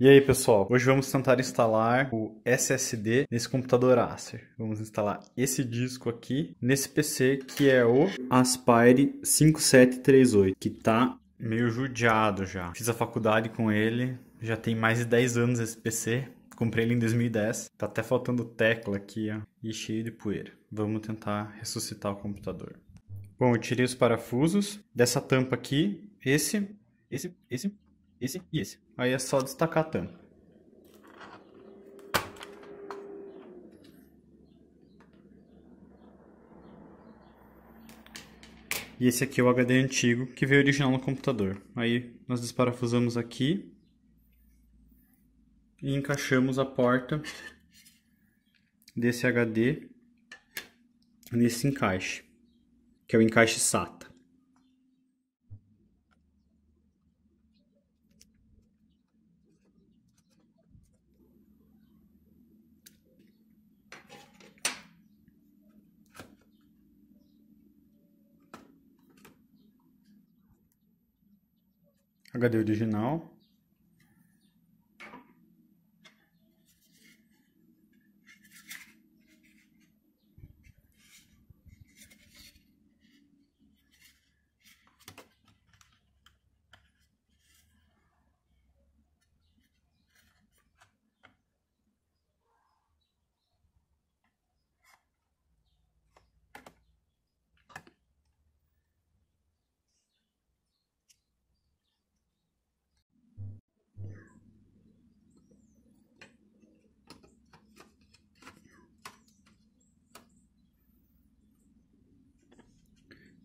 E aí pessoal, hoje vamos tentar instalar o SSD nesse computador Acer. Vamos instalar esse disco aqui nesse PC que é o Aspire 5738, que tá meio judiado já. Fiz a faculdade com ele, já tem mais de 10 anos esse PC. Comprei ele em 2010, tá até faltando tecla aqui ó, e cheio de poeira. Vamos tentar ressuscitar o computador. Bom, eu tirei os parafusos dessa tampa aqui, esse, esse, esse esse e esse. Aí é só destacar a tampa. E esse aqui é o HD antigo que veio original no computador. Aí nós desparafusamos aqui e encaixamos a porta desse HD nesse encaixe, que é o encaixe SATA. HD original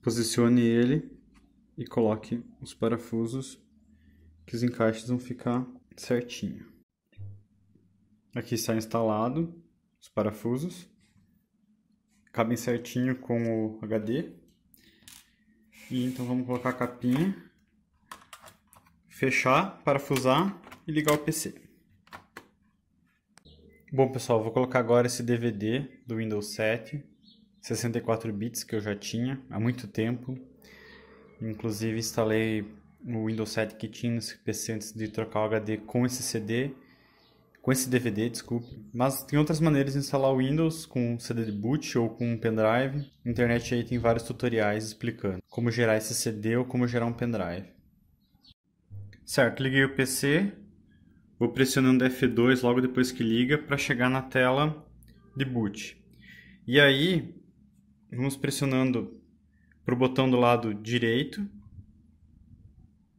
Posicione ele e coloque os parafusos que os encaixes vão ficar certinho. Aqui está instalado os parafusos. Cabem certinho com o HD. E então vamos colocar a capinha, fechar, parafusar e ligar o PC. Bom pessoal, vou colocar agora esse DVD do Windows 7 64 bits que eu já tinha há muito tempo. Inclusive instalei o Windows 7 que tinha nesse PC antes de trocar o HD com esse CD, com esse DVD, desculpe. Mas tem outras maneiras de instalar o Windows com um CD de boot ou com um pendrive. Na internet aí tem vários tutoriais explicando como gerar esse CD ou como gerar um pendrive. Certo, liguei o PC, vou pressionando F2 logo depois que liga para chegar na tela de boot. E aí vamos pressionando para o botão do lado direito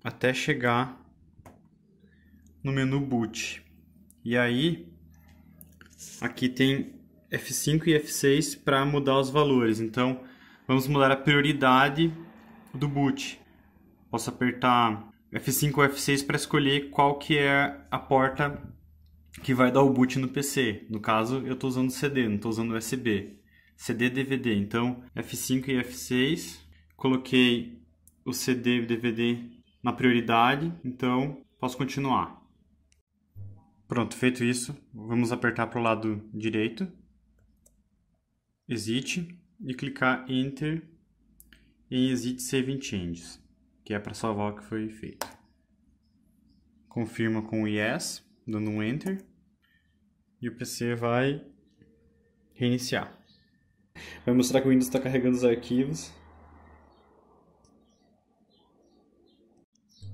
até chegar no menu boot. E aí, aqui tem F5 e F6 para mudar os valores. Então, vamos mudar a prioridade do boot. Posso apertar F5 ou F6 para escolher qual que é a porta que vai dar o boot no PC. No caso, eu estou usando CD, não estou usando USB. CD DVD. Então, F5 e F6, coloquei o CD e DVD na prioridade, então posso continuar. Pronto, feito isso, vamos apertar para o lado direito, Exit e clicar Enter em Exit Saving Changes, que é para salvar o que foi feito. Confirma com Yes, dando um Enter, e o PC vai reiniciar. Vai mostrar que o Windows está carregando os arquivos.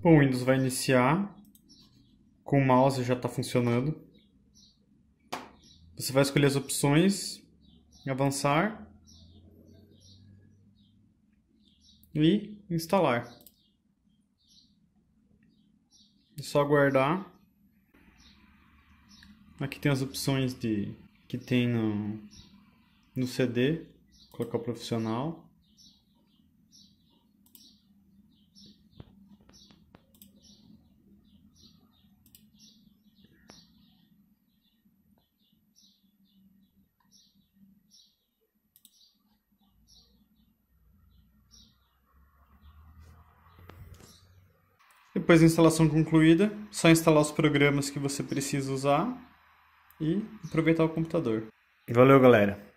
Bom, o Windows vai iniciar. Com o mouse já está funcionando. Você vai escolher as opções, avançar e instalar. É só aguardar. Aqui tem as opções de que tem no, no CD, colocar o profissional. Depois da instalação concluída, só instalar os programas que você precisa usar e aproveitar o computador. Valeu, galera!